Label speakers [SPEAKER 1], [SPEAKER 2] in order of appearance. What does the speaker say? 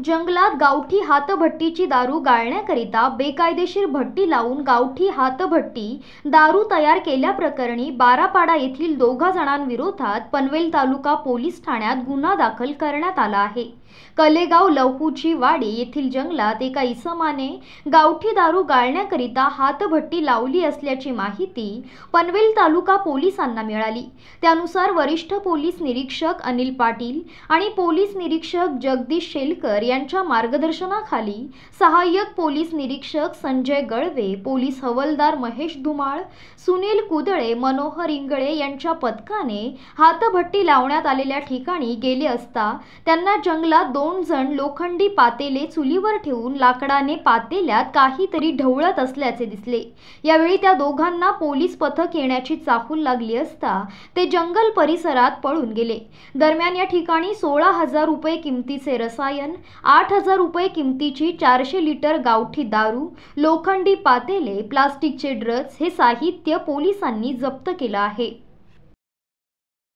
[SPEAKER 1] जंगलात गावठी हातभट्टीची दारू गाळण्याकरिता बेकायदेशीर भट्टी लावून गावठी हातभट्टी दारू तयार केल्याप्रकरणी बारापाडा येथील दोघा जणांविरोधात पनवेल तालुका पोलीस ठाण्यात गुन्हा दाखल करण्यात आला आहे कलेगाव लवकूची वाडी येथील जंगलात एका इसमाने गावठी दारू गाळण्याकरिता हातभट्टी लावली असल्याची माहिती पनवेल तालुका पोलिसांना मिळाली त्यानुसार वरिष्ठ पोलीस निरीक्षक अनिल पाटील आणि पोलीस निरीक्षक जगदीश शेलकर केळकर यांच्या मार्गदर्शनाखाली सहाय्यक पोलीस निरीक्षक संजय गळवे पोलीस हवलदार महेश धुमाळ सुनील कुदळे मनोहर इंगळे यांच्या पथकाने हातभट्टी लावण्यात आलेल्या ठिकाणी गेले असता त्यांना जंगलात दोन जण लोखंडी पातेले चुलीवर ठेवून लाकडाने पातेल्यात काहीतरी ढवळत असल्याचे दिसले यावेळी त्या दोघांना पोलीस पथक येण्याची चाहूल लागली असता ते जंगल परिसरात पळून गेले दरम्यान या ठिकाणी सोळा हजार रुपये किमतीचे रसायन आठ हजार रुपये किमतीची चारशे लिटर गावठी दारू लोखंडी पातेले प्लास्टिकचे ड्रग्ज हे साहित्य पोलिसांनी जप्त केलं आहे